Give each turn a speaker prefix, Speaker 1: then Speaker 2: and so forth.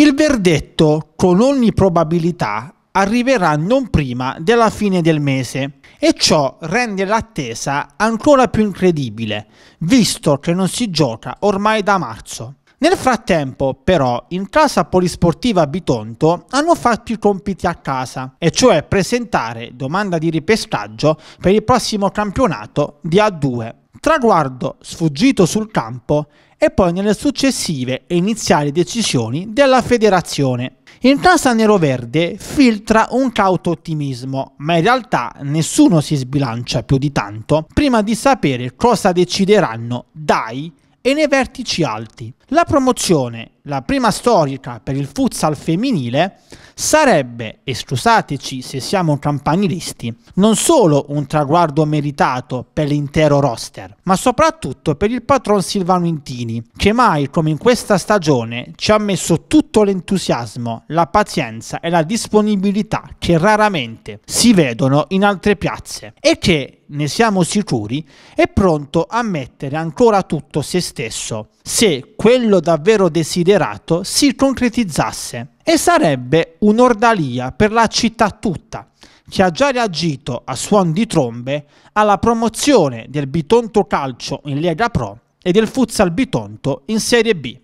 Speaker 1: Il verdetto, con ogni probabilità, arriverà non prima della fine del mese e ciò rende l'attesa ancora più incredibile, visto che non si gioca ormai da marzo. Nel frattempo, però, in casa polisportiva Bitonto hanno fatto i compiti a casa, e cioè presentare domanda di ripescaggio per il prossimo campionato di A2. Traguardo sfuggito sul campo e poi nelle successive e iniziali decisioni della federazione. In casa nero-verde filtra un cauto ottimismo, ma in realtà nessuno si sbilancia più di tanto prima di sapere cosa decideranno DAI e nei vertici alti. La promozione, la prima storica per il futsal femminile, sarebbe, e scusateci se siamo campanilisti, non solo un traguardo meritato per l'intero roster, ma soprattutto per il patron Silvano Intini, che mai come in questa stagione ci ha messo tutto l'entusiasmo, la pazienza e la disponibilità che raramente si vedono in altre piazze e che ne siamo sicuri, è pronto a mettere ancora tutto se stesso, se quello davvero desiderato si concretizzasse e sarebbe un'ordalia per la città tutta, che ha già reagito a suon di trombe alla promozione del Bitonto Calcio in Lega Pro e del Futsal Bitonto in Serie B.